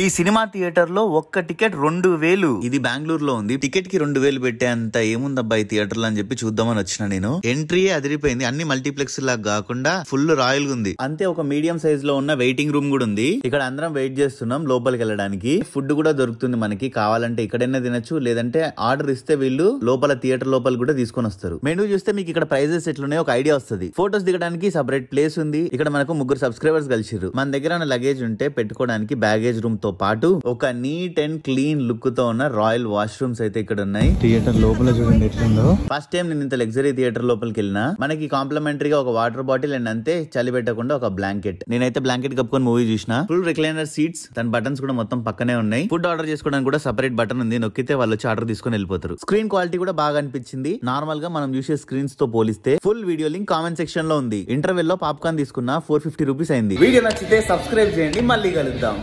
ఈ cinema theatre లో ఒక్క టికెట్ రెండు వేలు ఇది బెంగళూరులో ఉంది టికెట్ కి రెండు వేలు పెట్టేంత ఏముందబ్బా ఈ థియేటర్ లో అని చెప్పి చూద్దామని వచ్చిన నేను ఎంట్రీ అదిరిపోయింది అన్ని మల్టీప్లెక్స్ లాగా కాకుండా ఫుల్ రాయల్ గా ఉంది అంతే ఒక మీడియం సైజ్ లో ఉన్న వెయిటింగ్ రూమ్ కూడా ఉంది ఇక్కడ అందరం వెయిట్ చేస్తున్నాం లోపలికి వెళ్ళడానికి ఫుడ్ కూడా దొరుకుతుంది మనకి కావాలంటే ఇక్కడైనా తినచ్చు లేదంటే ఆర్డర్ ఇస్తే వీళ్ళు లోపల థియేటర్ లోపల కూడా తీసుకొని వస్తారు మెనూ చూస్తే మీకు ఇక్కడ ప్రైజెస్ ఎట్లున్నాయో ఒక ఐడియా వస్తుంది ఫోటోస్ దిగడానికి సపరేట్ ప్లేస్ ఉంది ఇక్కడ మనకు ముగ్గురు సబ్స్క్రైబర్స్ కలిసిరు మన దగ్గర లగేజ్ ఉంటే పెట్టుకోవడానికి బ్యాగేజ్ రూమ్ తో పాటు ఒక నీట్ అండ్ క్లీన్ లుక్ తో ఉన్న రాయల్ వాష్రూమ్స్ అయితే ఇక్కడ ఉన్నాయి థియేటర్ లోపల చూడండి ఎట్లుందో ఫస్ట్ టైం నేను ఇంత లగ్జరీ థియేటర్ లోపలికి వెళ్ళినా మనకి కాంప్లిమెంటరీగా ఒక వాటర్ బాటిల్ అండ్ అంతే చలి పెట్టకుండా ఒక బ్లాంకెట్ నేనైతే బ్లాంకెట్ కప్పుకొని మూవీ చూసిన ఫుల్ రిక్లైనర్ సీట్స్ దాని బటన్స్ కూడా మొత్తం పక్కనే ఉన్నాయి ఫుడ్ ఆర్డర్ చేసుకోవడానికి కూడా సపరేట్ బటన్ ఉంది నొక్కితే వాళ్ళు వచ్చి ఆర్డర్ తీసుకొని వెళ్ళిపోతారు స్క్రీన్ క్వాలిటీ కూడా బాగా అనిపించింది నార్మల్ గా మనం చూసే స్క్రీన్స్ తో పోలిస్తే full video link comment section లో ఉంది ఇంటర్వెల్ లో పాప్కార్న్ తీసుకున్న ఫోర్ ఫిఫ్టీ రూపీస్ అయింది వీడియో నచ్చితే సబ్స్క్రైబ్ చేయండి మళ్ళీ కలుద్దాం